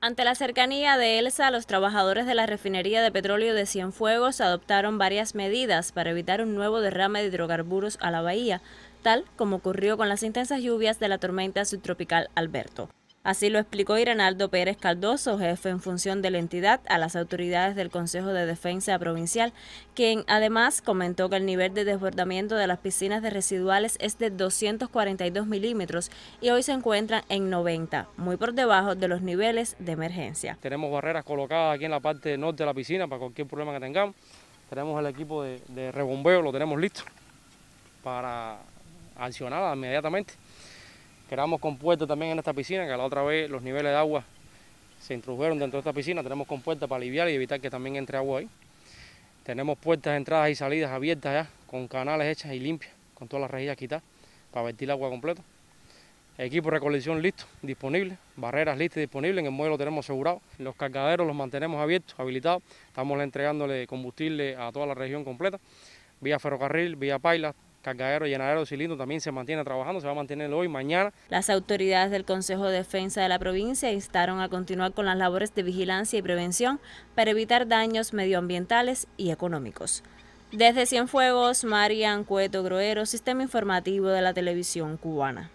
Ante la cercanía de Elsa, los trabajadores de la refinería de petróleo de Cienfuegos adoptaron varias medidas para evitar un nuevo derrame de hidrocarburos a la bahía, tal como ocurrió con las intensas lluvias de la tormenta subtropical Alberto. Así lo explicó Irenaldo Pérez Caldoso, jefe en función de la entidad, a las autoridades del Consejo de Defensa Provincial, quien además comentó que el nivel de desbordamiento de las piscinas de residuales es de 242 milímetros y hoy se encuentran en 90, muy por debajo de los niveles de emergencia. Tenemos barreras colocadas aquí en la parte norte de la piscina para cualquier problema que tengamos. Tenemos el equipo de, de rebombeo, lo tenemos listo para accionar inmediatamente. Creamos compuerta también en esta piscina, que la otra vez los niveles de agua se introdujeron dentro de esta piscina. Tenemos compuerta para aliviar y evitar que también entre agua ahí. Tenemos puertas, de entradas y salidas abiertas ya, con canales hechas y limpias, con todas las rejillas quitadas, para vertir agua completo. Equipo de recolección listo, disponible, barreras listas y disponibles, en el muelle lo tenemos asegurado. Los cargaderos los mantenemos abiertos, habilitados, estamos entregándole combustible a toda la región completa, vía ferrocarril, vía pailas, cargadero, llenadero, cilindro también se mantiene trabajando, se va a mantener hoy, mañana. Las autoridades del Consejo de Defensa de la provincia instaron a continuar con las labores de vigilancia y prevención para evitar daños medioambientales y económicos. Desde Cienfuegos, Marian Cueto Groero, Sistema Informativo de la Televisión Cubana.